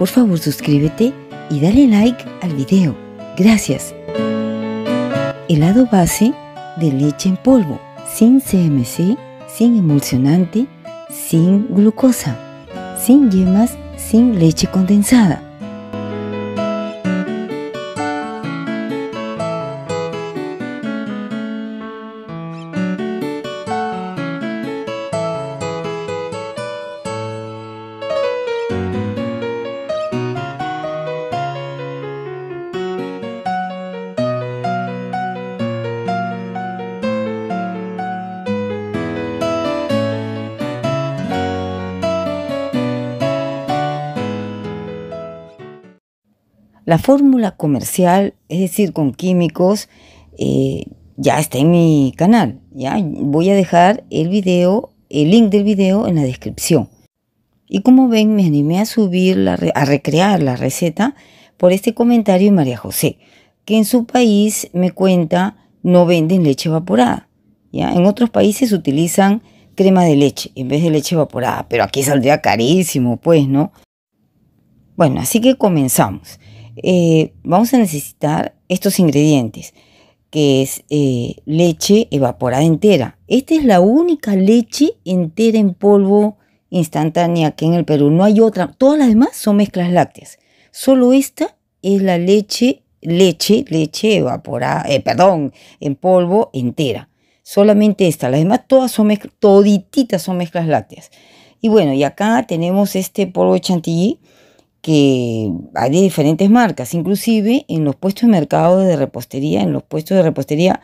Por favor suscríbete y dale like al video. Gracias. Helado base de leche en polvo, sin CMC, sin emulsionante, sin glucosa, sin yemas, sin leche condensada La fórmula comercial, es decir, con químicos, eh, ya está en mi canal. Ya voy a dejar el video, el link del video en la descripción. Y como ven, me animé a subir, la, a recrear la receta por este comentario de María José, que en su país me cuenta no venden leche evaporada. ¿ya? En otros países utilizan crema de leche en vez de leche evaporada, pero aquí saldría carísimo, pues, ¿no? Bueno, así que comenzamos. Eh, vamos a necesitar estos ingredientes, que es eh, leche evaporada entera. Esta es la única leche entera en polvo instantánea que en el Perú. No hay otra. Todas las demás son mezclas lácteas. Solo esta es la leche, leche, leche evaporada, eh, perdón, en polvo entera. Solamente esta. Las demás todas son mezclas, todititas son mezclas lácteas. Y bueno, y acá tenemos este polvo de chantilly que hay de diferentes marcas, inclusive en los puestos de mercado de repostería, en los puestos de repostería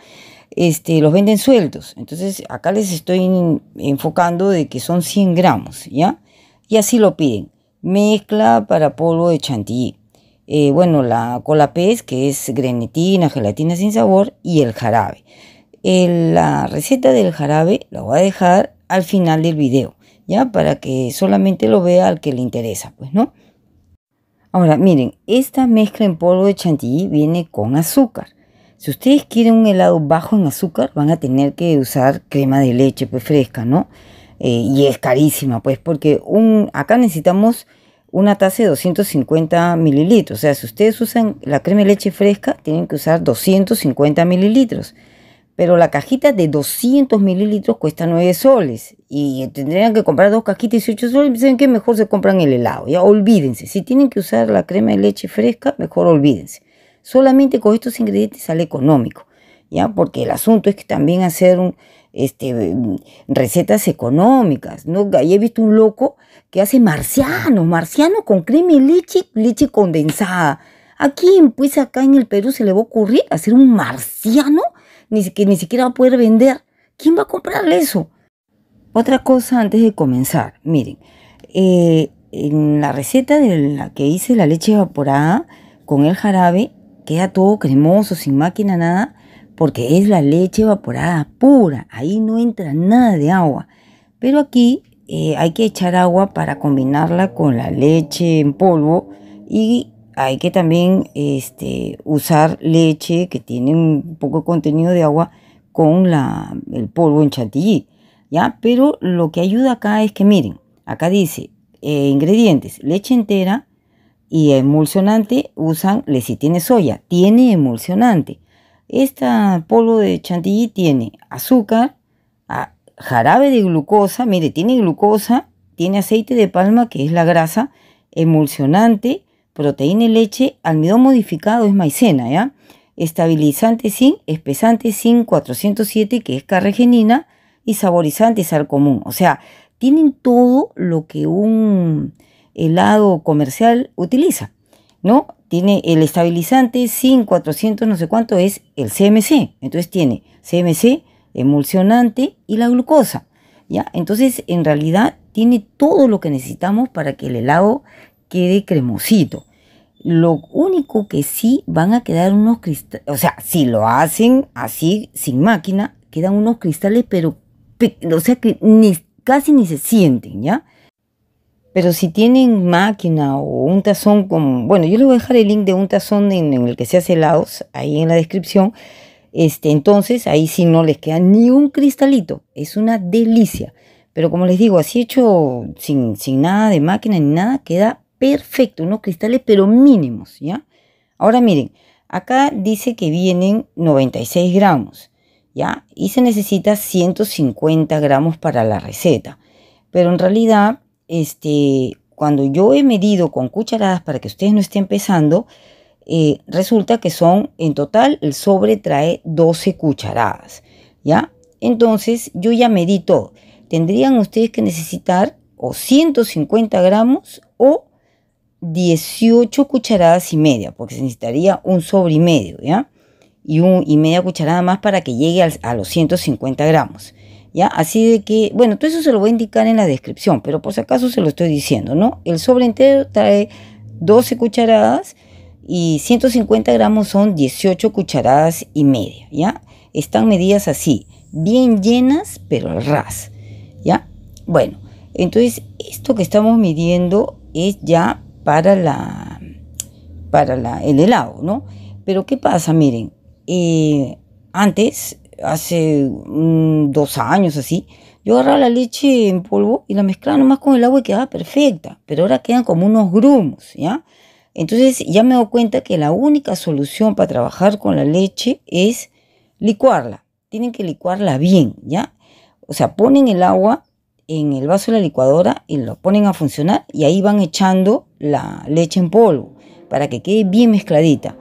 este, los venden sueltos. Entonces acá les estoy enfocando de que son 100 gramos, ¿ya? Y así lo piden. Mezcla para polvo de chantilly. Eh, bueno, la cola pez, que es grenetina, gelatina sin sabor, y el jarabe. la receta del jarabe la voy a dejar al final del video, ¿ya? Para que solamente lo vea al que le interesa, pues, ¿no? Ahora, miren, esta mezcla en polvo de chantilly viene con azúcar. Si ustedes quieren un helado bajo en azúcar, van a tener que usar crema de leche pues fresca, ¿no? Eh, y es carísima, pues, porque acá necesitamos una taza de 250 mililitros. O sea, si ustedes usan la crema de leche fresca, tienen que usar 250 mililitros pero la cajita de 200 mililitros cuesta 9 soles y tendrían que comprar dos cajitas y 18 soles. Dicen que mejor se compran el helado, ya olvídense. Si tienen que usar la crema de leche fresca, mejor olvídense. Solamente con estos ingredientes sale económico, ya, porque el asunto es que también hacer este, recetas económicas. ¿no? Ahí he visto un loco que hace marciano. Marciano con crema y leche, leche condensada. ¿A quién? pues acá en el Perú se le va a ocurrir hacer un marciano ni, que ni siquiera va a poder vender. ¿Quién va a comprarle eso? Otra cosa antes de comenzar, miren, eh, en la receta de la que hice la leche evaporada con el jarabe, queda todo cremoso, sin máquina, nada, porque es la leche evaporada pura, ahí no entra nada de agua. Pero aquí eh, hay que echar agua para combinarla con la leche en polvo y hay que también este, usar leche que tiene un poco de contenido de agua con la, el polvo en chantilly, ¿ya? Pero lo que ayuda acá es que miren, acá dice eh, ingredientes, leche entera y emulsionante usan, si tiene soya, tiene emulsionante. Este polvo de chantilly tiene azúcar, ah, jarabe de glucosa, mire, tiene glucosa, tiene aceite de palma que es la grasa, emulsionante, proteína y leche, almidón modificado es maicena, ¿ya? Estabilizante sin espesante sin 407, que es carregenina, y saborizante sal común. O sea, tienen todo lo que un helado comercial utiliza, ¿no? Tiene el estabilizante sin 400 no sé cuánto es el CMC. Entonces tiene CMC, emulsionante y la glucosa, ¿ya? Entonces, en realidad tiene todo lo que necesitamos para que el helado quede cremosito. Lo único que sí van a quedar unos cristales, o sea, si lo hacen así, sin máquina, quedan unos cristales, pero, o sea, que ni, casi ni se sienten, ¿ya? Pero si tienen máquina o un tazón como, bueno, yo les voy a dejar el link de un tazón en, el que se hace helados, ahí en la descripción, este, entonces ahí sí no les queda ni un cristalito, es una delicia. Pero como les digo, así hecho sin, sin nada de máquina ni nada, queda perfecto, unos cristales pero mínimos, ¿ya? Ahora miren, acá dice que vienen 96 gramos, ¿ya? Y se necesita 150 gramos para la receta. Pero en realidad, este, cuando yo he medido con cucharadas para que ustedes no estén pesando, eh, resulta que son, en total, el sobre trae 12 cucharadas, ¿ya? Entonces, yo ya medí todo. Tendrían ustedes que necesitar o 150 gramos o 18 cucharadas y media, porque se necesitaría un sobre y medio, ¿ya? Y, un, y media cucharada más para que llegue a los 150 gramos, ¿ya? Así de que, bueno, todo eso se lo voy a indicar en la descripción, pero por si acaso se lo estoy diciendo, ¿no? El sobre entero trae 12 cucharadas y 150 gramos son 18 cucharadas y media, ¿ya? Están medidas así, bien llenas, pero ras, ¿ya? Bueno, entonces esto que estamos midiendo es ya para, la, para la, el helado, ¿no? Pero ¿qué pasa? Miren, antes, hace dos años así, yo agarraba la leche en polvo y la mezclaba nomás con el agua y quedaba perfecta, pero ahora quedan como unos grumos, ¿ya? Entonces ya me doy cuenta que la única solución para trabajar con la leche es licuarla. Tienen que licuarla bien, ¿ya? O sea, ponen el agua en el vaso de la licuadora y lo ponen a funcionar y ahí van echando la leche en polvo para que quede bien mezcladita.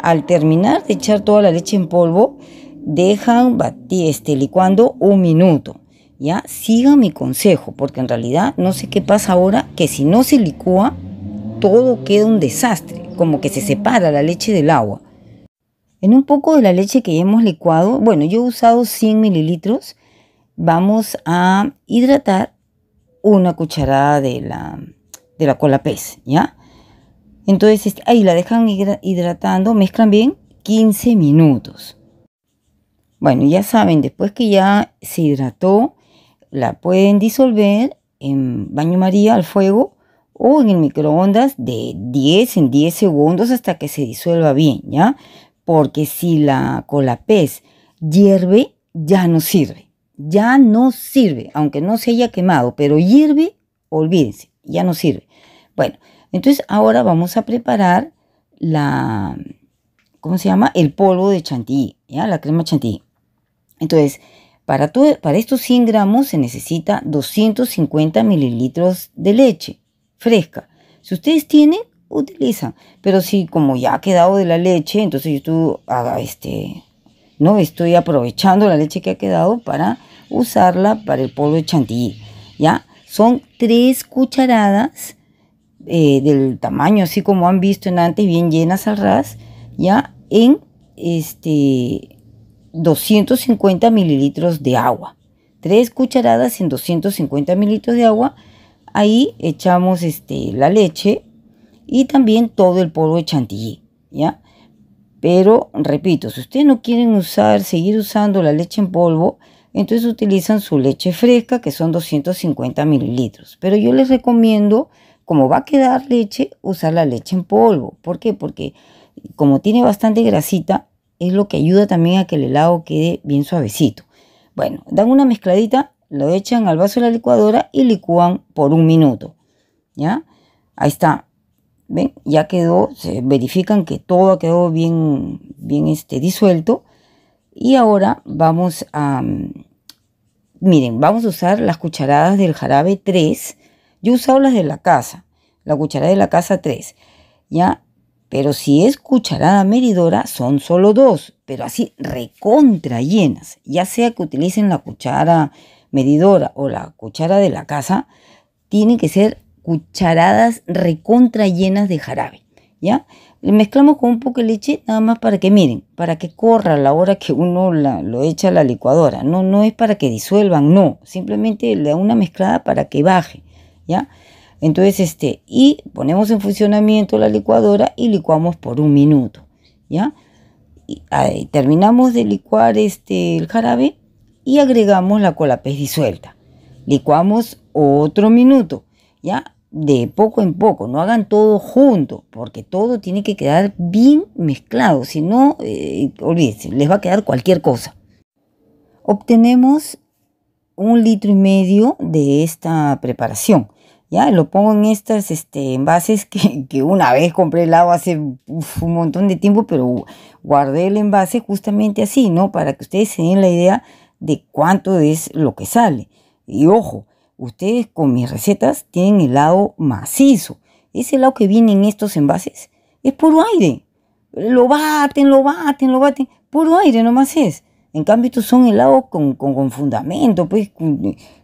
Al terminar de echar toda la leche en polvo, dejan batir, este, licuando un minuto. Ya sigan mi consejo, porque en realidad no sé qué pasa ahora, que si no se licúa, todo queda un desastre, como que se separa la leche del agua. En un poco de la leche que ya hemos licuado, bueno, yo he usado 100 mililitros, vamos a hidratar una cucharada de la, de la cola pez, ¿ya? Entonces, este, ahí la dejan hidratando, mezclan bien 15 minutos. Bueno, ya saben, después que ya se hidrató, la pueden disolver en baño maría al fuego o en el microondas de 10 en 10 segundos hasta que se disuelva bien, ¿ya? Porque si la cola pez hierve, ya no sirve ya no sirve, aunque no se haya quemado, pero hierve, olvídense, ya no sirve. Bueno, entonces ahora vamos a preparar la, ¿cómo se llama? El polvo de chantilly, ¿ya? La crema chantilly. Entonces, para, para estos 100 gramos se necesita 250 mililitros de leche fresca. Si ustedes tienen, utilizan. Pero si como ya ha quedado de la leche, entonces yo tú haga este, ¿no? Estoy aprovechando la leche que ha quedado para usarla para el polvo de chantilly, ¿ya? Son tres cucharadas eh, del tamaño, así como han visto en antes, bien llenas al ras, ¿ya? En este 250 mililitros de agua. Tres cucharadas en 250 mililitros de agua. Ahí echamos este, la leche y también todo el polvo de chantilly, ¿ya? Pero, repito, si ustedes no quieren usar, seguir usando la leche en polvo, entonces utilizan su leche fresca, que son 250 mililitros. Pero yo les recomiendo, como va a quedar leche, usar la leche en polvo. ¿Por qué? Porque como tiene bastante grasita, es lo que ayuda también a que el helado quede bien suavecito. Bueno, dan una mezcladita, lo echan al vaso de la licuadora y licúan por un minuto. ¿Ya? Ahí está, ¿Ven? Ya quedó, se verifican que todo quedó bien, bien este, disuelto. Y ahora vamos a, mm, miren, vamos a usar las cucharadas del jarabe 3. Yo he usado las de la casa, la cucharada de la casa 3, ¿ya? Pero si es cucharada medidora, son solo dos, pero así recontra llenas. Ya sea que utilicen la cuchara medidora o la cuchara de la casa, tiene que ser cucharadas recontra llenas de jarabe, ¿ya? Le mezclamos con un poco de leche, nada más para que miren, para que corra la hora que uno lo echa a la licuadora. No, no es para que disuelvan, no. Simplemente le da una mezclada para que baje, ¿ya? Entonces, este, y ponemos en funcionamiento la licuadora y licuamos por un minuto, ¿ya? terminamos de licuar este, el jarabe y agregamos la colapés disuelta. Licuamos otro minuto, ¿ya? de poco en poco, no hagan todo junto, porque todo tiene que quedar bien mezclado, si no, eh, olvídense, les va a quedar cualquier cosa. Obtenemos un litro y medio de esta preparación. Ya lo pongo en estas este, envases que, una vez compré el agua hace un montón de tiempo, pero guardé el envase justamente así, ¿no? Para que ustedes se den la idea de cuánto es lo que sale. Y ojo, Ustedes con mis recetas tienen helado macizo. Ese helado que viene en estos envases es puro aire. Lo baten, lo baten, lo baten. Puro aire nomás es. En cambio, estos son helados con, con, fundamento, pues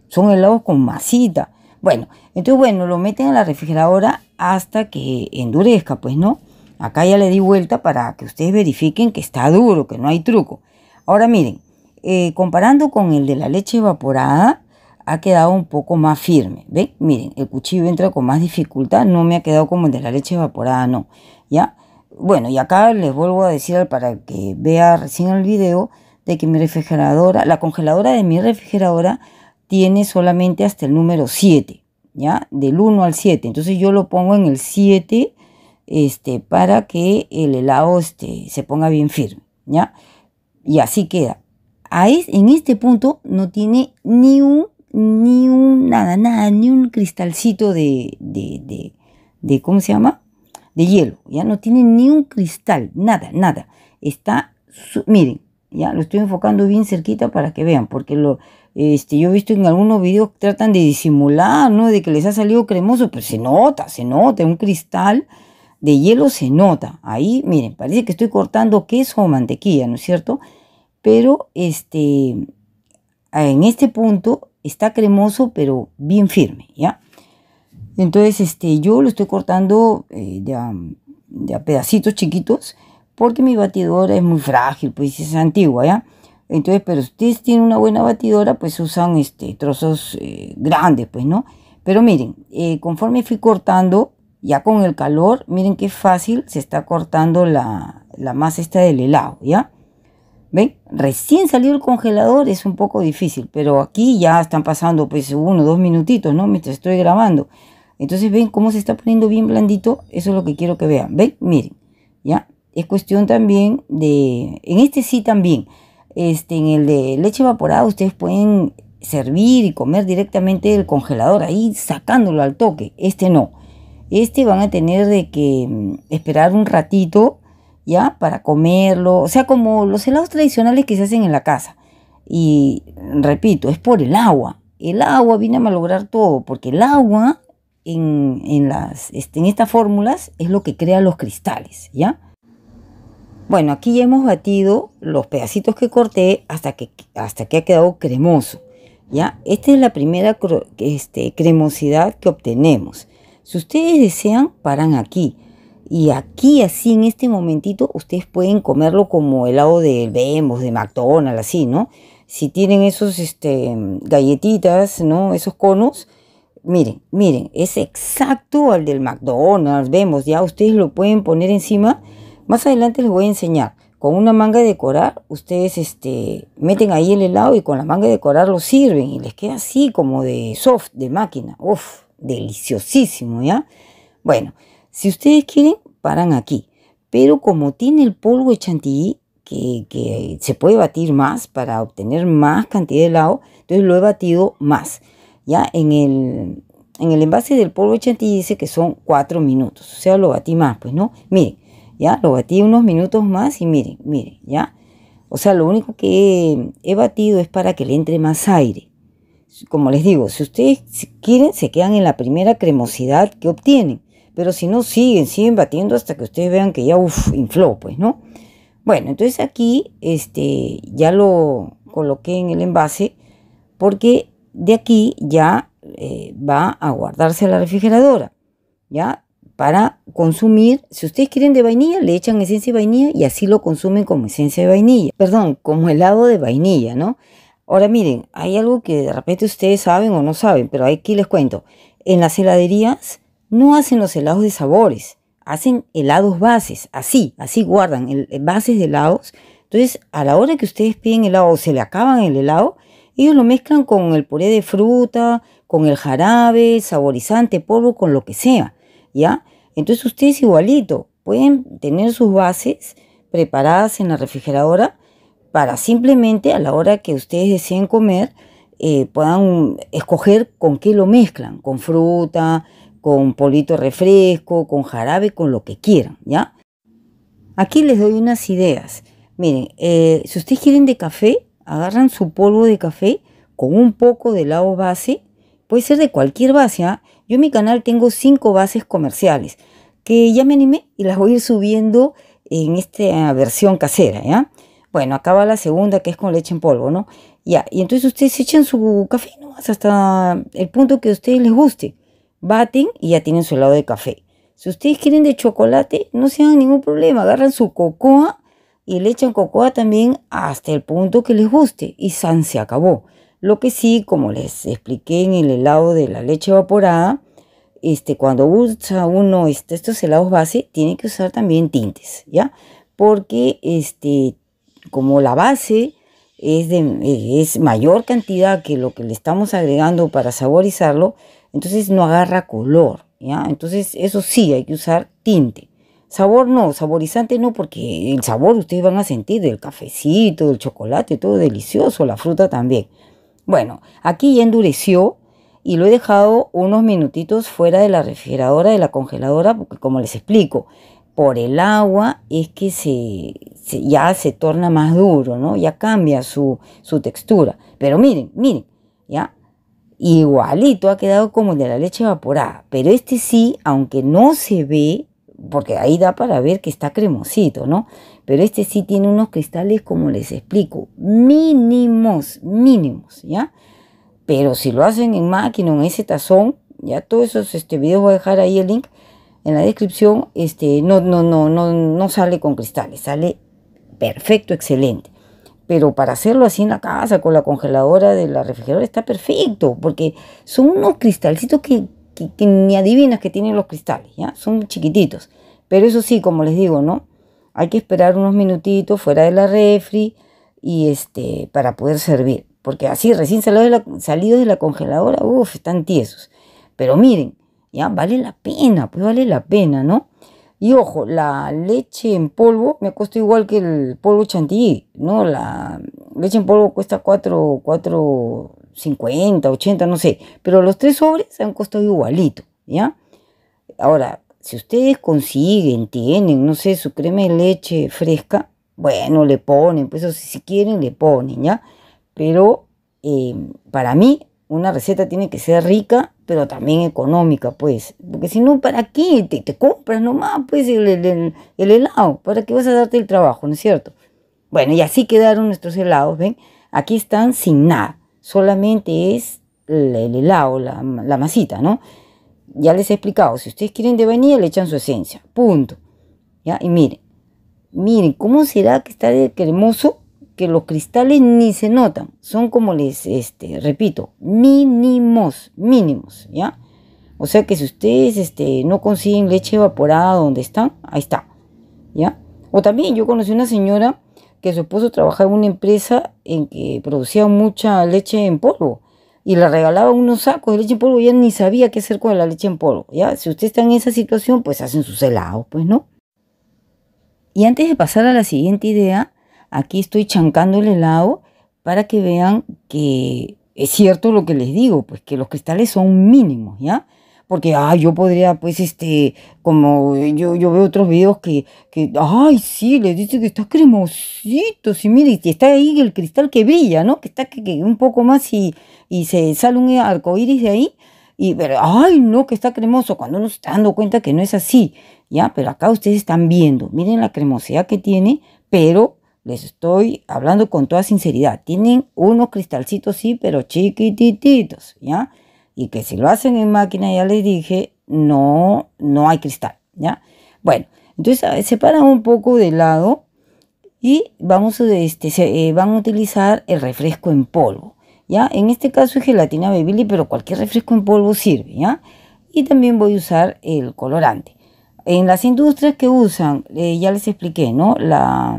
son helados con masita. Bueno, entonces bueno, lo meten a la refrigeradora hasta que endurezca, pues no. Acá ya le di vuelta para que ustedes verifiquen que está duro, que no hay truco. Ahora miren, eh, comparando con el de la leche evaporada, ha quedado un poco más firme. ¿Ven? Miren, el cuchillo entra con más dificultad, no me ha quedado como el de la leche evaporada, no. ¿Ya? Bueno, y acá les vuelvo a decir para que vea recién el video de que mi refrigeradora, la congeladora de mi refrigeradora tiene solamente hasta el número 7, ¿ya? Del 1 al 7. Entonces yo lo pongo en el 7 este, para que el helado este, se ponga bien firme, ¿ya? Y así queda. Ahí, en este punto no tiene ni un ni un nada, nada, ni un cristalcito de, de, de, ¿cómo se llama? De hielo, ya no tiene ni un cristal, nada, nada. Está, miren, ya lo estoy enfocando bien cerquita para que vean, porque lo, este, yo he visto en algunos videos que tratan de disimular, ¿no? De que les ha salido cremoso, pero se nota, se nota, un cristal de hielo se nota. Ahí, miren, parece que estoy cortando queso o mantequilla, ¿no es cierto? Pero este, en este punto está cremoso, pero bien firme, ¿ya? Entonces, este, yo lo estoy cortando de, eh, a, pedacitos chiquitos porque mi batidora es muy frágil, pues es antigua, ¿ya? Entonces, pero si ustedes tienen una buena batidora, pues usan este, trozos eh, grandes, pues, ¿no? Pero miren, eh, conforme fui cortando, ya con el calor, miren qué fácil se está cortando la, la masa esta del helado, ¿ya? ¿Ven? Recién salió el congelador es un poco difícil, pero aquí ya están pasando pues uno, dos minutitos, ¿no? Mientras estoy grabando. Entonces, ¿ven cómo se está poniendo bien blandito? Eso es lo que quiero que vean. ¿Ven? Miren, ¿ya? Es cuestión también de... En este sí también. Este, en el de leche evaporada ustedes pueden servir y comer directamente del congelador, ahí sacándolo al toque. Este no. Este van a tener de que mm, esperar un ratito ¿ya? Para comerlo, o sea, como los helados tradicionales que se hacen en la casa. Y repito, es por el agua. El agua viene a malograr todo, porque el agua en, las, este, en estas fórmulas es lo que crea los cristales, ¿ya? Bueno, aquí ya hemos batido los pedacitos que corté hasta que, hasta que ha quedado cremoso, ¿ya? Esta es la primera este, cremosidad que obtenemos. Si ustedes desean, paran aquí y aquí, así, en este momentito, ustedes pueden comerlo como helado de vemos, de McDonald's, así, ¿no? Si tienen esos este, galletitas, ¿no? Esos conos, miren, miren, es exacto al del McDonald's, vemos, ya ustedes lo pueden poner encima. Más adelante les voy a enseñar. Con una manga de decorar, ustedes este, meten ahí el helado y con la manga de decorar lo sirven y les queda así como de soft, de máquina. Uf, deliciosísimo, ¿ya? Bueno. Si ustedes quieren, paran aquí. Pero como tiene el polvo de chantilly, que, se puede batir más para obtener más cantidad de helado, entonces lo he batido más. Ya en el, en el envase del polvo de chantilly dice que son 4 minutos. O sea, lo batí más, pues no. Miren, ya lo batí unos minutos más y miren, miren, ya. O sea, lo único que he batido es para que le entre más aire. Como les digo, si ustedes quieren, se quedan en la primera cremosidad que obtienen pero si no, siguen, siguen batiendo hasta que ustedes vean que ya, uff, infló, pues, ¿no? Bueno, entonces aquí este, ya lo coloqué en el envase porque de aquí ya eh, va a guardarse la refrigeradora, ¿ya? Para consumir, si ustedes quieren de vainilla, le echan esencia de vainilla y así lo consumen como esencia de vainilla, perdón, como helado de vainilla, ¿no? Ahora miren, hay algo que de repente ustedes saben o no saben, pero aquí les cuento. En las heladerías no hacen los helados de sabores, hacen helados bases, así, así guardan eh, bases de helados. Entonces, a la hora que ustedes piden helado o se le acaban el helado, ellos lo mezclan con el puré de fruta, con el jarabe, saborizante, polvo, con lo que sea, ¿ya? Entonces ustedes igualito pueden tener sus bases preparadas en la refrigeradora para simplemente a la hora que ustedes deseen comer eh, puedan escoger con qué lo mezclan, con fruta, con polito refresco, con jarabe, con lo que quieran, ¿ya? Aquí les doy unas ideas. Miren, eh, si ustedes quieren de café, agarran su polvo de café con un poco de la base, puede ser de cualquier base. ¿ah? Yo en mi canal tengo cinco bases comerciales que ya me animé y las voy a ir subiendo en esta versión casera. ¿ya? Bueno, acaba la segunda que es con leche en polvo, ¿no? Ya, y entonces ustedes echan su café ¿no? hasta el punto que a ustedes les guste baten y ya tienen su helado de café. Si ustedes quieren de chocolate, no se hagan ningún problema, agarran su cocoa y le echan cocoa también hasta el punto que les guste y san se acabó. Lo que sí, como les expliqué en el helado de la leche evaporada, este, cuando usa uno este, estos helados base, tiene que usar también tintes, ¿ya? Porque este, como la base es, es mayor cantidad que lo que le estamos agregando para saborizarlo, entonces no agarra color, ¿ya? Entonces eso sí, hay que usar tinte. Sabor no, saborizante no, porque el sabor ustedes van a sentir del cafecito, del chocolate, todo delicioso, la fruta también. Bueno, aquí ya endureció y lo he dejado unos minutitos fuera de la refrigeradora, de la congeladora, porque como les explico, por el agua es que ya se torna más duro, ¿no? Ya cambia su, su textura. Pero miren, miren, ¿ya? igualito ha quedado como el de la leche evaporada, pero este sí, aunque no se ve, porque ahí da para ver que está cremosito, ¿no? Pero este sí tiene unos cristales, como les explico, mínimos, mínimos, ¿ya? Pero si lo hacen en máquina, en ese tazón, ya todos esos este, videos voy a dejar ahí el link en la descripción, este, no, no, no, no, no sale con cristales, sale perfecto, excelente. Pero para hacerlo así en la casa, con la congeladora de la refrigeradora, está perfecto, porque son unos cristalcitos que, que, ni adivinas que tienen los cristales, ¿ya? Son chiquititos. Pero eso sí, como les digo, ¿no? Hay que esperar unos minutitos fuera de la refri y este, para poder servir. Porque así, recién salidos de la, salidos de la congeladora, uff, están tiesos. Pero miren, ya vale la pena, pues vale la pena, ¿no? Y ojo, la leche en polvo me costó igual que el polvo chantilly, ¿no? La leche en polvo cuesta 4, 4, 50, 80, no sé. Pero los tres sobres han costado igualito, ¿ya? Ahora, si ustedes consiguen, tienen, no sé, su crema de leche fresca, bueno, le ponen, pues si quieren, le ponen, ¿ya? Pero eh, para mí una receta tiene que ser rica, pero también económica, pues. Porque si no, ¿para qué? Te, compras nomás, pues, el, helado. ¿Para qué vas a darte el trabajo, no es cierto? Bueno, y así quedaron nuestros helados, ¿ven? Aquí están sin nada. Solamente es el, helado, la, masita, ¿no? Ya les he explicado. Si ustedes quieren de vainilla, le echan su esencia. Punto. ¿Ya? Y miren. Miren, ¿cómo será que está de, cremoso? que los cristales ni se notan, son como les este, repito, mínimos, mínimos, ¿ya? O sea que si ustedes este, no consiguen leche evaporada donde están, ahí está, ¿ya? O también yo conocí una señora que su esposo trabajaba en una empresa en que producía mucha leche en polvo y le regalaba unos sacos de leche en polvo y ella ni sabía qué hacer con la leche en polvo, ¿ya? Si usted está en esa situación, pues hacen sus helados, pues, ¿no? Y antes de pasar a la siguiente idea, Aquí estoy chancando el helado para que vean que es cierto lo que les digo, pues que los cristales son mínimos, ¿ya? Porque, ay, yo podría, pues, este, como yo, yo veo otros videos que, ay, sí, les dice que está cremosito, sí, mire, y está ahí el cristal que brilla, ¿no? Que está un poco más y, y se sale un arcoíris de ahí, y, pero, ay, no, que está cremoso, cuando uno se está dando cuenta que no es así, ¿ya? Pero acá ustedes están viendo, miren la cremosidad que tiene, pero les estoy hablando con toda sinceridad. Tienen unos cristalcitos, sí, pero chiquitititos, ¿ya? Y que si lo hacen en máquina, ya les dije, no, no hay cristal, ¿ya? Bueno, entonces separan un poco de lado y vamos este, eh, van a utilizar el refresco en polvo, ¿ya? En este caso es gelatina Bebili, pero cualquier refresco en polvo sirve, ¿ya? Y también voy a usar el colorante. En las industrias que usan, eh, ya les expliqué, ¿no? La,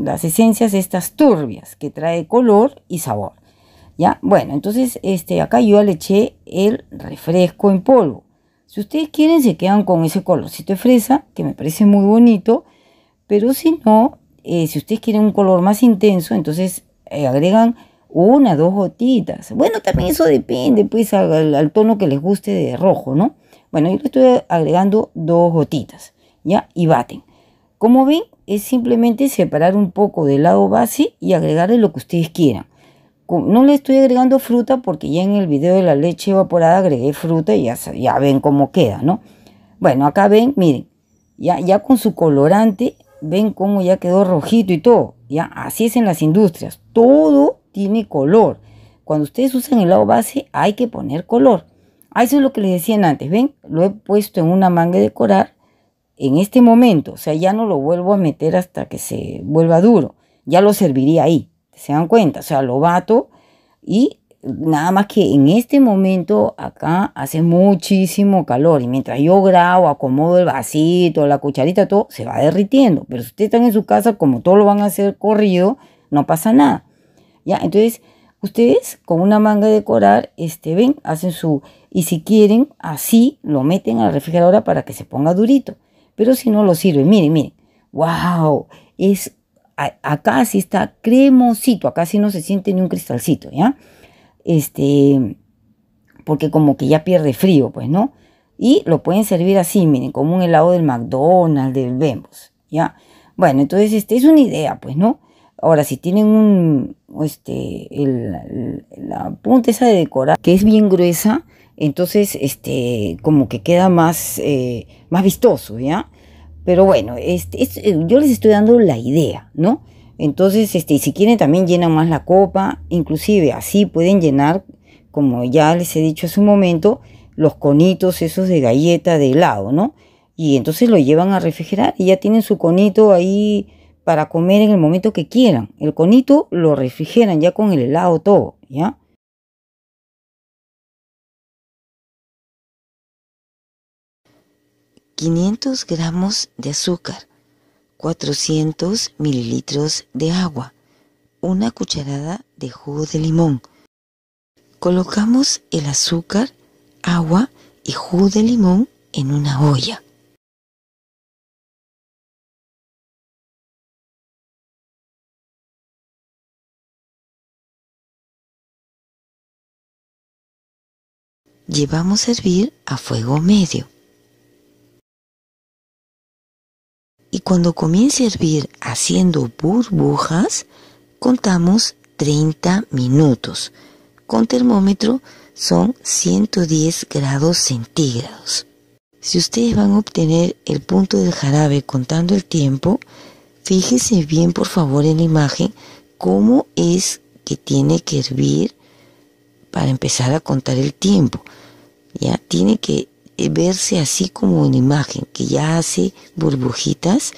las esencias estas turbias que trae color y sabor. ¿Ya? Bueno, entonces este, acá yo le eché el refresco en polvo. Si ustedes quieren se quedan con ese colorcito de fresa, que me parece muy bonito, pero si no, eh, si ustedes quieren un color más intenso, entonces eh, agregan una, dos gotitas. Bueno, también eso depende, pues, al, al, tono que les guste de rojo, ¿no? Bueno, yo le estoy agregando dos gotitas, ¿ya? Y baten. Como ven, es simplemente separar un poco del lado base y agregarle lo que ustedes quieran. No le estoy agregando fruta porque ya en el video de la leche evaporada agregué fruta y ya, ven cómo queda, ¿no? Bueno, acá ven, miren, ya, ya con su colorante, ven cómo ya quedó rojito y todo. Ya, así es en las industrias, todo tiene color. Cuando ustedes usan el lado base hay que poner color. eso es lo que les decían antes, ven, lo he puesto en una manga de decorar en este momento, o sea, ya no lo vuelvo a meter hasta que se vuelva duro, ya lo serviría ahí, se dan cuenta, o sea, lo bato y nada más que en este momento acá hace muchísimo calor y mientras yo grabo, acomodo el vasito, la cucharita, todo, se va derritiendo, pero si ustedes están en su casa, como todo lo van a hacer corrido, no pasa nada, ya, entonces... Ustedes con una manga de decorar, este, ven, hacen su, y si quieren, así lo meten a la refrigeradora para que se ponga durito. Pero si no lo sirve, miren, miren. ¡Wow! Es, acá sí está cremosito, acá sí no se siente ni un cristalcito, ¿ya? Este, porque como que ya pierde frío, pues, ¿no? Y lo pueden servir así, miren, como un helado del McDonald's, del Bembos, ¿ya? Bueno, entonces, este es una idea, pues, ¿no? Ahora, si tienen un, este, la punta esa de decorar, que es bien gruesa, entonces, este, como que queda más, eh, más vistoso, ¿ya? Pero bueno, este, eh, yo les estoy dando la idea, ¿no? Entonces, este, si quieren también llenan más la copa, inclusive así pueden llenar, como ya les he dicho hace un momento, los conitos esos de galleta de helado, ¿no? Y entonces lo llevan a refrigerar y ya tienen su conito ahí para comer en el momento que quieran. El conito lo refrigeran ya con el helado todo, ¿ya? 500 gramos de azúcar, 400 mililitros de agua, una cucharada de jugo de limón. Colocamos el azúcar, agua y jugo de limón en una olla. Llevamos a hervir a fuego medio. cuando comience a hervir haciendo burbujas, contamos 30 minutos. Con termómetro son 110 grados centígrados. Si ustedes van a obtener el punto del jarabe contando el tiempo, fíjense bien por favor en la imagen cómo es que tiene que hervir para empezar a contar el tiempo. Ya tiene que eh, verse así como una imagen, que ya hace burbujitas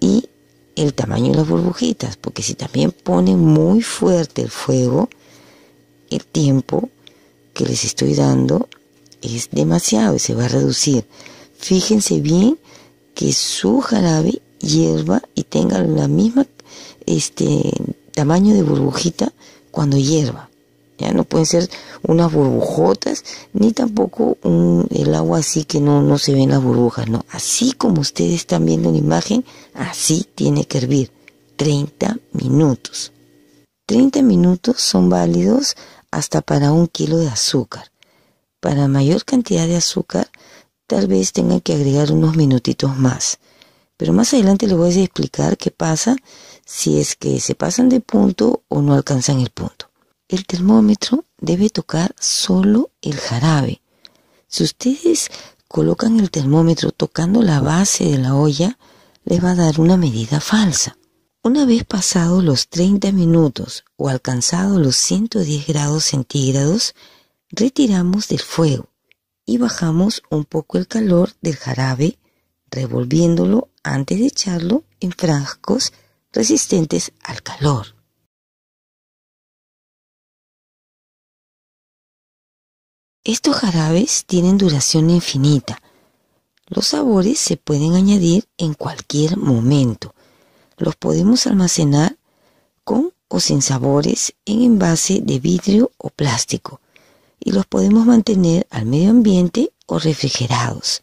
y el tamaño de las burbujitas, porque si también pone muy fuerte el fuego, el tiempo que les estoy dando es demasiado y se va a reducir. Fíjense bien que su jarabe hierva y tenga la misma este tamaño de burbujita cuando hierva. Ya no pueden ser unas burbujotas, ni tampoco el agua así que no, no se ven las burbujas. No, así como ustedes están viendo en la imagen, así tiene que hervir. 30 minutos. 30 minutos son válidos hasta para un kilo de azúcar. Para mayor cantidad de azúcar, tal vez tengan que agregar unos minutitos más. Pero más adelante les voy a explicar qué pasa si es que se pasan de punto o no alcanzan el punto el termómetro debe tocar solo el jarabe. Si ustedes colocan el termómetro tocando la base de la olla, les va a dar una medida falsa. Una vez pasados los 30 minutos o alcanzado los 110 grados centígrados, retiramos del fuego y bajamos un poco el calor del jarabe revolviéndolo antes de echarlo en frascos resistentes al calor. Estos jarabes tienen duración infinita. Los sabores se pueden añadir en cualquier momento. Los podemos almacenar con o sin sabores en envase de vidrio o plástico y los podemos mantener al medio ambiente o refrigerados.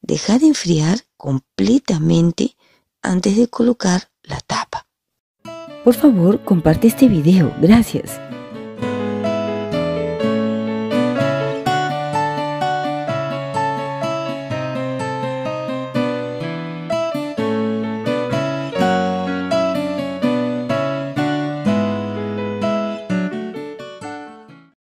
Dejar enfriar completamente antes de colocar la tapa. Por favor, comparte este video. Gracias.